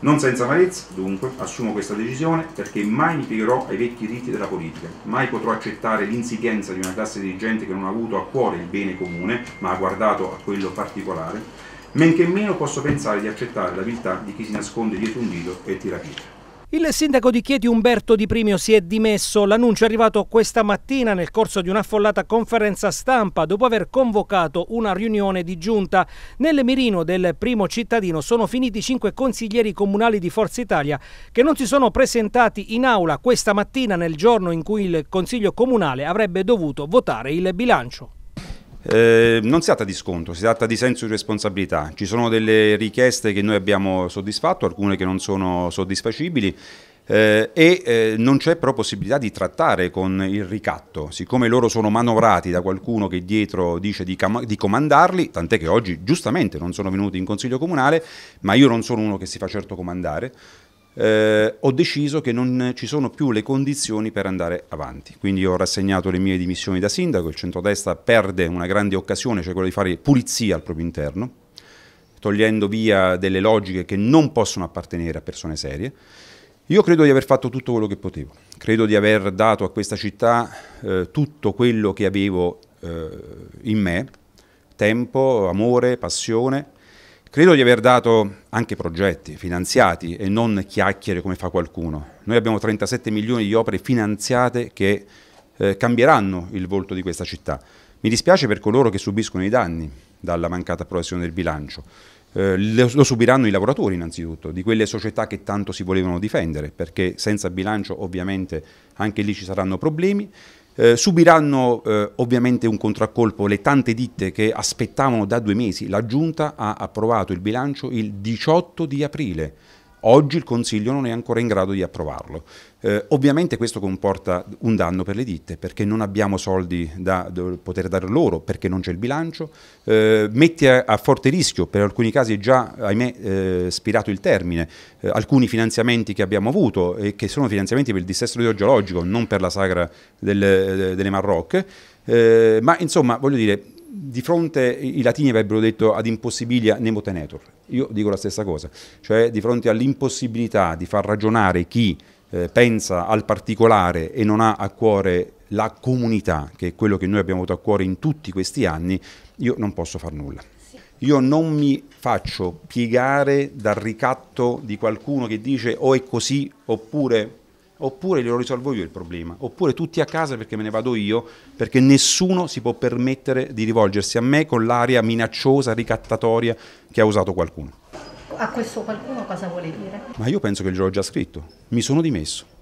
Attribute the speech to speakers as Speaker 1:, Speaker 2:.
Speaker 1: Non senza amarezza, dunque, assumo questa decisione perché mai mi piegherò ai vecchi riti della politica, mai potrò accettare l'insipienza di una classe dirigente che non ha avuto a cuore il bene comune, ma ha guardato a quello particolare, men che meno posso pensare di accettare la viltà di chi si nasconde dietro un dito e tira pietre.
Speaker 2: Il sindaco di Chieti Umberto Di Primio si è dimesso. L'annuncio è arrivato questa mattina nel corso di un'affollata conferenza stampa dopo aver convocato una riunione di giunta. Nel mirino del primo cittadino sono finiti cinque consiglieri comunali di Forza Italia che non si sono presentati in aula questa mattina nel giorno in cui il Consiglio Comunale avrebbe dovuto votare il bilancio.
Speaker 1: Ehm, non si tratta di scontro, si tratta di senso di responsabilità. Ci sono delle richieste che noi abbiamo soddisfatto, alcune che non sono soddisfacibili. Eh, e eh, non c'è però possibilità di trattare con il ricatto, siccome loro sono manovrati da qualcuno che dietro dice di, di, comandarli, tant'è che oggi giustamente non sono venuti in consiglio comunale, ma io non sono uno che si fa certo comandare eh, ho deciso che non ci sono più le condizioni per andare avanti. Quindi ho rassegnato le mie dimissioni da sindaco, il centrodestra perde una grande occasione, cioè quella di fare pulizia al proprio interno, togliendo via delle logiche che non possono appartenere a persone serie. Io credo di aver fatto tutto quello che potevo, credo di aver dato a questa città eh, tutto quello che avevo eh, in me, tempo, amore, passione, Credo di aver dato anche progetti finanziati e non chiacchiere come fa qualcuno. Noi abbiamo 37 milioni di opere finanziate che eh, cambieranno il volto di questa città. Mi dispiace per coloro che subiscono i danni dalla mancata approvazione del bilancio. Eh, lo, lo subiranno i lavoratori innanzitutto, di quelle società che tanto si volevano difendere, perché senza bilancio ovviamente anche lì ci saranno problemi eh, subiranno eh, ovviamente un contraccolpo le tante ditte che aspettavano da due mesi. La Giunta ha approvato il bilancio il 18 di aprile. Oggi il Consiglio non è ancora in grado di approvarlo. Eh, ovviamente questo comporta un danno per le ditte perché non abbiamo soldi da poter dare loro, perché non c'è il bilancio, eh, mette a, a, forte rischio, per alcuni casi è già ahimè eh, spirato il termine, eh, alcuni finanziamenti che abbiamo avuto e che sono finanziamenti per il dissesto idrogeologico, non per la sagra del, eh, delle Marrocche, eh, ma insomma voglio dire di fronte i latini avrebbero detto ad impossibilia nemo tenetur, io dico la stessa cosa, cioè di fronte all'impossibilità di far ragionare chi eh, pensa al particolare e non ha a cuore la comunità, che è quello che noi abbiamo avuto a cuore in tutti questi anni, io non posso far nulla. Io non mi faccio piegare dal ricatto di qualcuno che dice o è così oppure oppure glielo risolvo io il problema, oppure tutti a casa perché me ne vado io, perché nessuno si può permettere di rivolgersi a me con l'aria minacciosa, ricattatoria che ha usato qualcuno.
Speaker 2: A questo qualcuno cosa vuole dire?
Speaker 1: Ma io penso che glielo ho già scritto, mi sono dimesso.